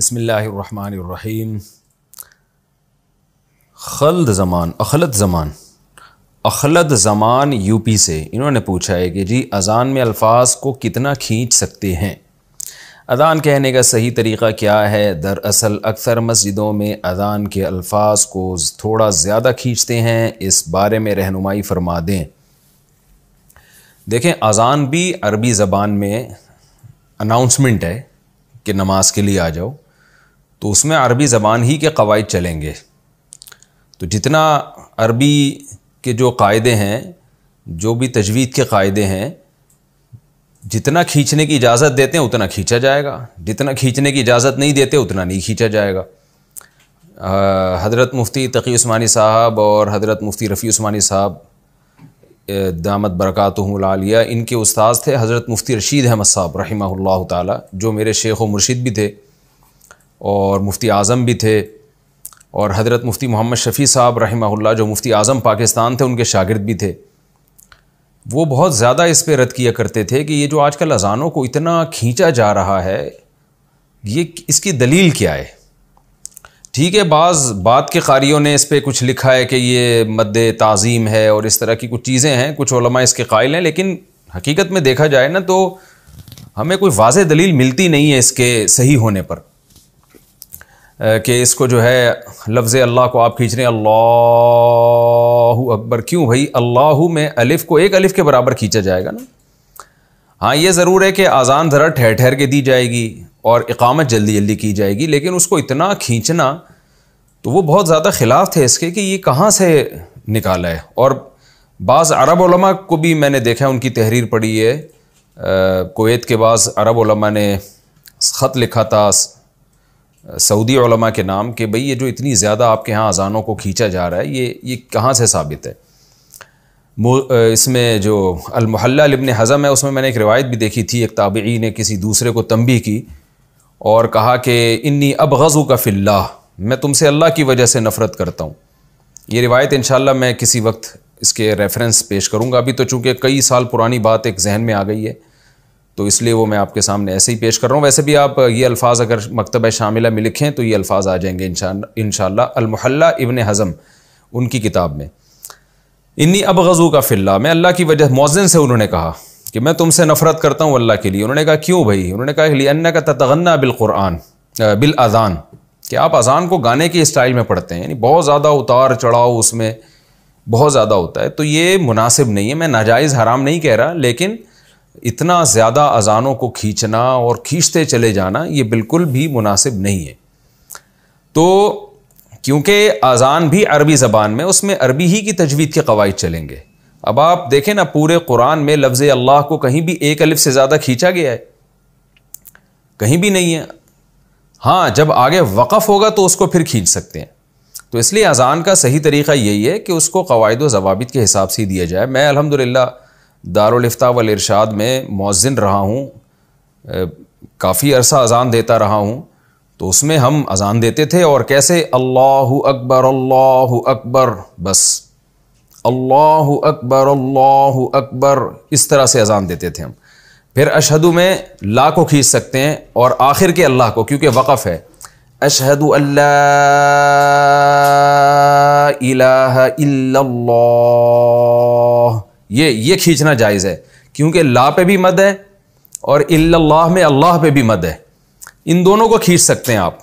बसमीम ख़लद ज़मान अखलत ज़मान अखलत ज़मान यूपी से इन्होंने पूछा है कि जी अज़ान में अल्फाज को कितना खींच सकते हैं अज़ान कहने का सही तरीक़ा क्या है दरअसल अक्सर मस्जिदों में अज़ान के अल्फाज को थोड़ा ज़्यादा खींचते हैं इस बारे में रहनुमाई फरमा दें देखें अज़ान भी अरबी ज़बान में अनाउंसमेंट है कि नमाज के लिए आ जाओ तो उसमें अरबी ज़बान ही के कवायद चलेंगे तो जितना अरबी के जो कायदे हैं जो भी तजवीद के कायदे हैं जितना खींचने की इजाज़त देते हैं उतना खींचा जाएगा जितना खींचने की इजाज़त नहीं देते उतना नहीं खींचा जाएगा हज़रत मुफ्ती तकी उस्मानी साहब और हज़रत मुफ्ती रफ़ी उस्मानी साहब दामद बरक़ात आलिया इनके उस्ताद थे हज़रत मुफ्ती रशीद अहमद साहब रही जो मेरे शेख व मुर्शिद भी थे और मुफ्ती आज़म भी थे और हज़रत मुफ्ती मोहम्मद शफ़ी साहब रहमल्ला जो मुफ्ती आज़म पाकिस्तान थे उनके शागिर्द भी थे वो बहुत ज़्यादा इस पर रद्द किया करते थे कि ये जो आजकल अजानों को इतना खींचा जा रहा है ये इसकी दलील क्या है ठीक है बाज़ बात के कारीों ने इस पर कुछ लिखा है कि ये मद तज़ीम है और इस तरह की कुछ चीज़ें हैं कुछ ओलमा इसके कायल हैं लेकिन हकीकत में देखा जाए ना तो हमें कोई वाज दलील मिलती नहीं है इसके सही होने पर कि इसको जो है लफ्ज़ अल्लाह को आप खींच रहे हैं अल्लाह अकबर क्यों भाई अल्लाह में अलिफ़ को एक अलिफ़ के बराबर खींचा जाएगा ना हाँ ये ज़रूर है कि आज़ान ज़रा ठहर ठहर के दी जाएगी और इकामत जल्दी जल्दी की जाएगी लेकिन उसको इतना खींचना तो वो बहुत ज़्यादा खिलाफ थे इसके कि ये कहाँ से निकाला है और बाज़ अरब को भी मैंने देखा है उनकी तहरीर पढ़ी है कोवैत के बाद अरब ने ख़त लिखा था सऊदी उलमा के नाम कि भई ये जो इतनी ज़्यादा आपके यहाँ अजानों को खींचा जा रहा है ये ये कहाँ से साबित है इसमें जो अलमहल्ला इबन हज़म है उसमें मैंने एक रिवायत भी देखी थी एक ताबी ने किसी दूसरे को तंबी की और कहा कि इन्नी अब गज़ू का फ़िल्ला मैं तुमसे अल्लाह की वजह से नफ़रत करता हूँ ये रिवायत इन मैं किसी वक्त इसके रेफरेंस पेश करूँगा अभी तो चूँकि कई साल पुरानी बात एक जहन में आ गई है तो इसलिए वो मैं आपके सामने ऐसे ही पेश कर रहा हूँ वैसे भी आप ये अल्फाज अगर मकतब शामिला में लिखें तो ये अल्फाज आ जाएंगे इन शमहल्ला इबन हज़म उनकी किताब में इन्नी अब गज़ू का फ़िल्ला मैं अल्लाह की वजह मौजन से उन्होंने कहा कि मैं तुमसे नफ़रत करता हूँ अल्लाह के लिए उन्होंने कहा क्यों भाई उन्होंने कहा लियन्ना का ततगन्ना बिलकुरान बिल अज़ान कि आप अज़ान को गाने के स्टाइल में पढ़ते हैं यानी बहुत ज़्यादा उतार चढ़ाव उसमें बहुत ज़्यादा होता है तो ये मुनासिब नहीं है मैं नाजायज़ हराम नहीं कह रहा लेकिन इतना ज़्यादा अजानों को खींचना और खींचते चले जाना ये बिल्कुल भी मुनासिब नहीं है तो क्योंकि अजान भी अरबी ज़बान में उसमें अरबी ही की तजवीद के कवायद चलेंगे अब आप देखें ना पूरे कुरान में लफ्ज़ अल्लाह को कहीं भी एक अलिफ से ज़्यादा खींचा गया है कहीं भी नहीं है हाँ जब आगे वक़फ़ होगा तो उसको फिर खींच सकते हैं तो इसलिए अजान का सही तरीक़ा यही है कि उसको कवायद व जवाबित के हिसाब से ही दिया जाए मैं अलहमदिल्ला दारुलफ्ता वल इरशाद में मौजिन रहा हूँ काफ़ी अरसा अजान देता रहा हूँ तो उसमें हम अजान देते थे और कैसे अल्लाह अकबर अल्लाह अकबर बस अल्लाह अकबर अल्लाह अकबर इस तरह से अजान देते थे हम फिर अशहदु में ला को खींच सकते हैं और आखिर के अल्लाह को क्योंकि वक़फ़ है अशहद अल्लाह ये ये खींचना जायज़ है क्योंकि ला पे भी मद है और इल्लाह में अल्लाह पे भी मद है इन दोनों को खींच सकते हैं आप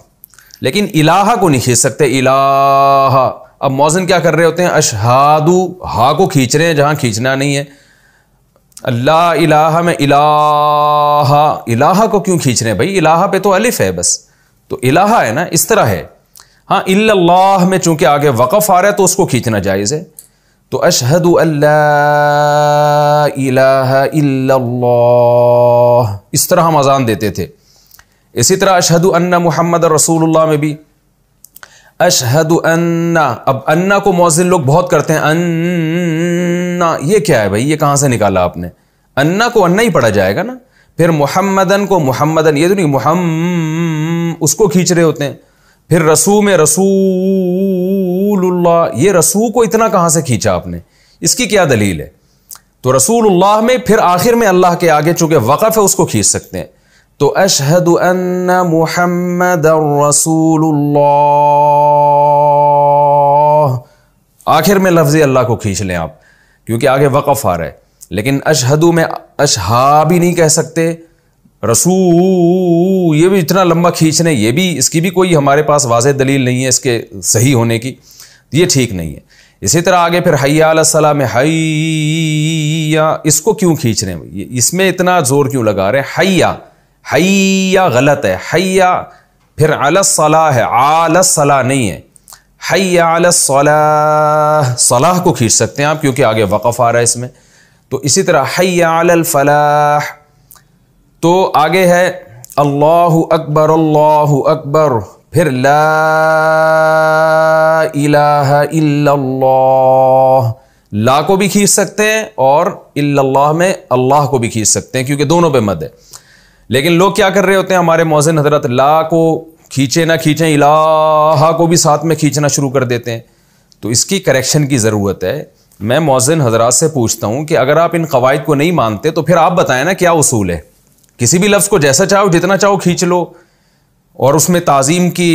लेकिन इलाहा को नहीं खींच सकते इलाहा अब मौजन क्या कर रहे होते हैं अशहादू हा को खींच रहे हैं जहाँ खींचना नहीं है अल्लाह इलाह में इलाहा इलाहा को क्यों खींच रहे हैं भाई इलाहा पे तो अलिफ है बस तो इलाहा है ना इस तरह है हाँ इल्लाह में चूंकि आगे वक़फ़ आ रहा है तो उसको खींचना जायज़ है तो अशहद अल्लाह इस तरह हम अजान देते थे इसी तरह अशहद अन्ना मोहम्मद रसूल में भी अशहद अन्ना अब अन्ना को मौजिल लोग बहुत करते हैं अन्ना ये क्या है भाई ये कहाँ से निकाला आपने अन्ना को अन्ना ही पढ़ा जाएगा ना फिर मोहम्मदन को मोहम्मदन ये तो नहीं मोहम्म उसको खींच रहे होते हैं फिर रसू में रसू अल्लाह ये रसूल को इतना कहां से खींचा आपने इसकी क्या दलील है तो रसूलुल्लाह में फिर आखिर में अल्लाह के आगे चूंकि वक़फ़ है उसको खींच सकते हैं तो अशहद मोहम्मद रसूलुल्लाह आखिर में लफ्ज़ अल्लाह को खींच लें आप क्योंकि आगे वक़फ़ आ रहा है लेकिन अशहदु में अशहा भी नहीं कह सकते रसूल ये भी इतना लंबा खींचने ये भी इसकी भी कोई हमारे पास वाज दलील नहीं है इसके सही होने की ये ठीक नहीं है इसी तरह आगे फिर हैया में हैया इसको क्यों खींच रहे हैं इसमें इतना जोर क्यों लगा रहे हैं हैया हैया गलत है हैया फिर अलसला है आलसला नहीं है हैयालसलाह सलाह को खींच सकते हैं आप क्योंकि आगे वक़फ़ आ रहा है इसमें तो इसी तरह फलाह तो आगे है अल्लाह अकबर अल्लाह अकबर फिर ला ला को भी खींच सकते हैं और इलाह में अल्लाह को भी खींच सकते हैं क्योंकि दोनों पे मद है लेकिन लोग क्या कर रहे होते हैं हमारे मोजन हजरत ला को खींचे ना खींचे इलाहा को भी साथ में खींचना शुरू कर देते हैं तो इसकी करेक्शन की ज़रूरत है मैं मोजन हजरात से पूछता हूँ कि अगर आप इन कवायद को नहीं मानते तो फिर आप बताएं ना क्या उसूल है किसी भी लफ्ज़ को जैसा चाहो जितना चाहो खींच लो और उसमें ताज़ीम की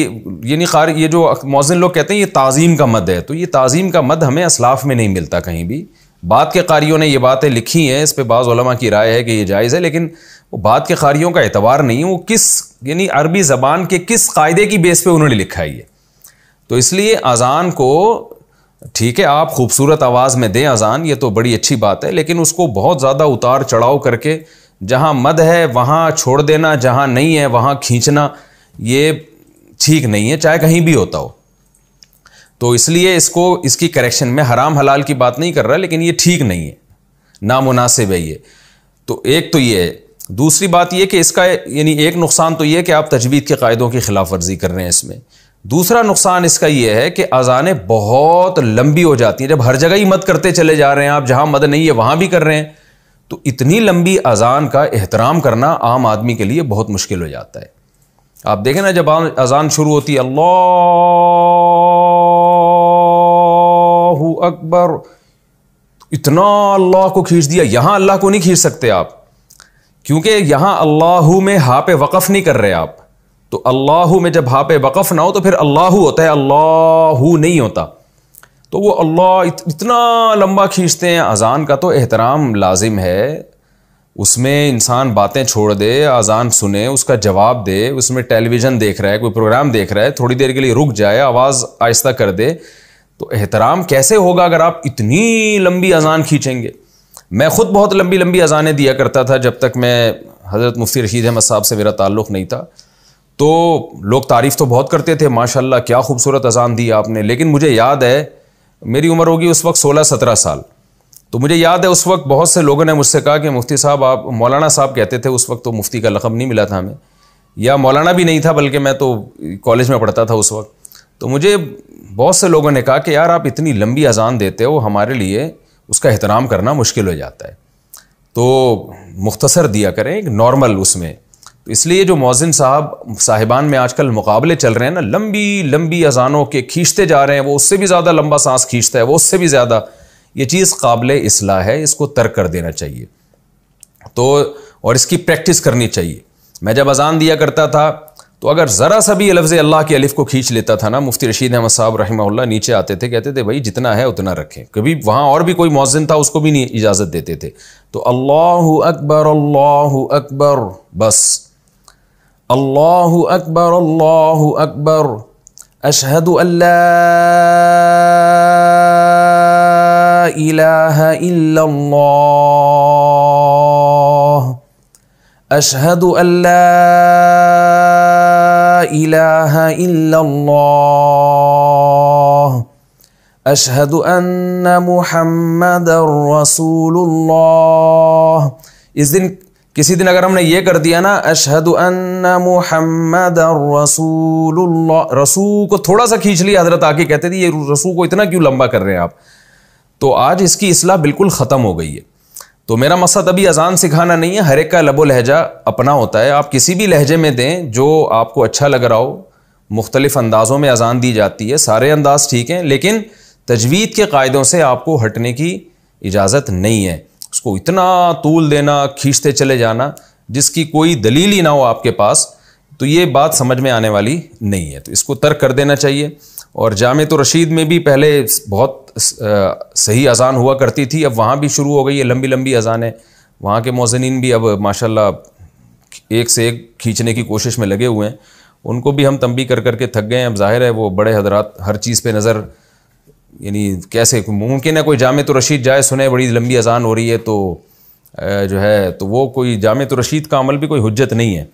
यानी खार ये जो मौजन लोग कहते हैं ये ताज़ीम का मद है तो ये ताज़ीम का मद हमें असलाफ में नहीं मिलता कहीं भी बाद के कारीों ने ये बातें लिखी हैं इस पर बाज़ की राय है कि ये जायज़ है लेकिन वो बाद के कारीों का एतबार नहीं है वो किस यानी अरबी ज़बान के किस कायदे की बेस पर उन्होंने लिखा है ये तो इसलिए अज़ान को ठीक है आप खूबसूरत आवाज़ में दें अज़ान ये तो बड़ी अच्छी बात है लेकिन उसको बहुत ज़्यादा उतार चढ़ाव करके जहाँ मद है वहाँ छोड़ देना जहाँ नहीं है वहाँ खींचना ये ठीक नहीं है चाहे कहीं भी होता हो तो इसलिए इसको इसकी करेक्शन में हराम हलाल की बात नहीं कर रहा लेकिन ये ठीक नहीं है नामुनासिब है ये तो एक तो ये है दूसरी बात ये कि इसका यानी एक नुकसान तो ये कि आप तजवीज़ के कायदों की खिलाफ वर्जी कर रहे हैं इसमें दूसरा नुकसान इसका यह है कि अजानें बहुत लंबी हो जाती हैं जब हर जगह ही मत करते चले जा रहे हैं आप जहाँ मद नहीं है वहाँ भी कर रहे हैं तो इतनी लंबी अजान का एहतराम करना आम आदमी के लिए बहुत मुश्किल हो जाता है आप देखें ना जब अजान शुरू होती है अल्लाह अकबर तो इतना अल्लाह को खींच दिया यहाँ अल्लाह को नहीं खींच सकते आप क्योंकि यहाँ अल्लाह में हा वक़फ़ नहीं कर रहे आप तो अल्लाह में जब हापे वक़फ़ ना हो तो फिर अल्लाह होता है अल्लाह नहीं होता तो वो अल्लाह इतना लंबा खींचते हैं अजान का तो एहतराम लाजिम है उसमें इंसान बातें छोड़ दे अजान सुने उसका जवाब दे उसमें टेलीविज़न देख रहा है कोई प्रोग्राम देख रहा है थोड़ी देर के लिए रुक जाए आवाज़ आहिस्ता कर दे तो एहतराम कैसे होगा अगर आप इतनी लंबी अजान खींचेंगे मैं ख़ुद बहुत लंबी लंबी अजानें दिया करता था जब तक मैं हज़रत मुफ्ती रशीद अहमद साहब से मेरा ताल्लुक़ नहीं था तो लोग तारीफ़ तो बहुत करते थे माशाल्लाह क्या खूबसूरत अजान दी आपने लेकिन मुझे याद है मेरी उम्र होगी उस वक्त सोलह सत्रह साल तो मुझे याद है उस वक्त बहुत से लोगों ने मुझसे कहा कि मुफ्ती साहब आप मौलाना साहब कहते थे उस वक्त तो मुफ्ती का लखब नहीं मिला था हमें या मौलाना भी नहीं था बल्कि मैं तो कॉलेज में पढ़ता था उस वक्त तो मुझे बहुत से लोगों ने कहा कि यार आप इतनी लंबी अजान देते हो हमारे लिए उसका एहतराम करना मुश्किल हो जाता है तो मुख्तसर दिया करें एक नॉर्मल उसमें तो इसलिए जो मौजिन साहब साहिबान में आजकल मुकाबले चल रहे हैं ना लंबी लंबी अजानों के खींचते जा रहे हैं वो उससे भी ज़्यादा लंबा सांस खींचता है वो उससे भी ज़्यादा ये चीज़ काबिल असलाह है इसको तर्क कर देना चाहिए तो और इसकी प्रैक्टिस करनी चाहिए मैं जब अजान दिया करता था तो अगर ज़रा सा भी लफ्ज़ अल्लाह के अलिफ को खींच लेता था ना मुफ्ती रशीद अहमद साहब रही नीचे आते थे कहते थे भाई जितना है उतना रखें कभी वहाँ और भी कोई मौजिन था उसको भी नहीं इजाज़त देते थे तो अल्लाह अकबर अल्लाह अकबर बस अल्लाह अकबर अल्लाह अकबर अशहद إله إلا الله أشهد أن لا إله إلا الله أشهد أن محمد رسول الله اس دن کسی دن اگر ہم نے یہ کر دیا نا اشہد ان محمد رسول اللہ رسول کو تھوڑا سا کھیچ لیا حضرت آکے کہتے تھے یہ رسول کو اتنا کیوں لمبا کر رہے ہیں آپ तो आज इसकी असलाह बिल्कुल ख़त्म हो गई है तो मेरा मकसद अभी अजान सिखाना नहीं है हर एक का लबो लहजा अपना होता है आप किसी भी लहजे में दें जो आपको अच्छा लग रहा हो मुख्तलिफ़ अंदाज़ों में अजान दी जाती है सारे अंदाज ठीक हैं लेकिन तजवीद के कायदों से आपको हटने की इजाज़त नहीं है उसको इतना तूल देना खींचते चले जाना जिसकी कोई दलील ही ना हो आपके पास तो ये बात समझ में आने वाली नहीं है तो इसको तर्क कर देना चाहिए और जाम तो रशीद में भी पहले बहुत सही अजान हुआ करती थी अब वहाँ भी शुरू हो गई है लंबी लंबी अजानें वहाँ के मौजनिन भी अब माशाल्लाह एक से एक खींचने की कोशिश में लगे हुए हैं उनको भी हम तंबी कर करके थक गए हैं अब जाहिर है वो बड़े हजरात हर चीज़ पे नज़र यानी कैसे मुमकिन है कोई जाम तो रशीद जाए सुने बड़ी लंबी अजान हो रही है तो जो है तो वो कोई जाम तो रशीद का अमल भी कोई हजत नहीं है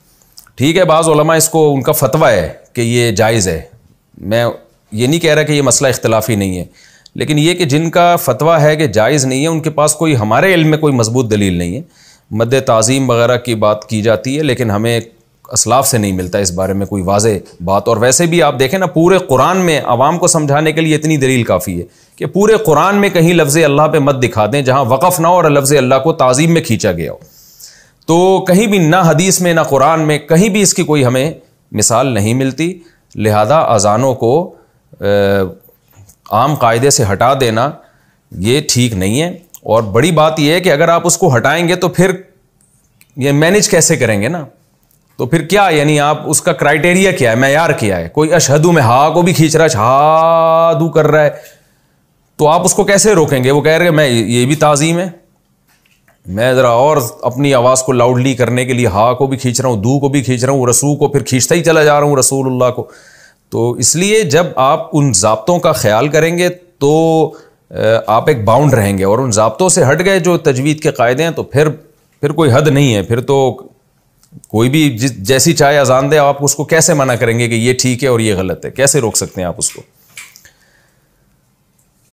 ठीक है बाज़ इसको उनका फतवा है कि ये जायज़ है मैं ये नहीं कह रहा कि ये मसला इख्तलाफी नहीं है लेकिन ये कि जिनका फतवा है कि जायज़ नहीं है उनके पास कोई हमारे इल्म में कोई मजबूत दलील नहीं है मद तज़ीम वगैरह की बात की जाती है लेकिन हमें असलाफ से नहीं मिलता इस बारे में कोई वाज बात और वैसे भी आप देखें ना पूरे कुरान में आवाम को समझाने के लिए इतनी दलील काफ़ी है कि पूरे कुरान में कहीं लफ्ज़ अल्लाह पर मत दिखा दें जहाँ वक़फ़ ना हो और लफ्ज़ अल्लाह को तज़ीम में खींचा गया हो तो कहीं भी ना हदीस में ना कुरान में कहीं भी इसकी कोई हमें मिसाल नहीं मिलती लिहाजा अजानों को आम कायदे से हटा देना ये ठीक नहीं है और बड़ी बात यह है कि अगर आप उसको हटाएंगे तो फिर ये मैनेज कैसे करेंगे ना तो फिर क्या यानी आप उसका क्राइटेरिया क्या है मैार क्या है कोई अशहदू में हा को भी खींच रहा है शहादू कर रहा है तो आप उसको कैसे रोकेंगे वो कह रहे मैं ये भी ताज़ीम है मैं ज़रा और अपनी आवाज़ को लाउडली करने के लिए हा को भी खींच रहा हूँ दू को भी खींच रहा हूँ रसू को फिर खींचता ही चला जा रहा हूँ रसूल्लाह को तो इसलिए जब आप उन जबतों का ख्याल करेंगे तो आप एक बाउंड रहेंगे और उन जबतों से हट गए जो तजवीज के कायदे हैं तो फिर फिर कोई हद नहीं है फिर तो कोई भी जिस जैसी चाहे अजान दे आप उसको कैसे मना करेंगे कि ये ठीक है और ये गलत है कैसे रोक सकते हैं आप उसको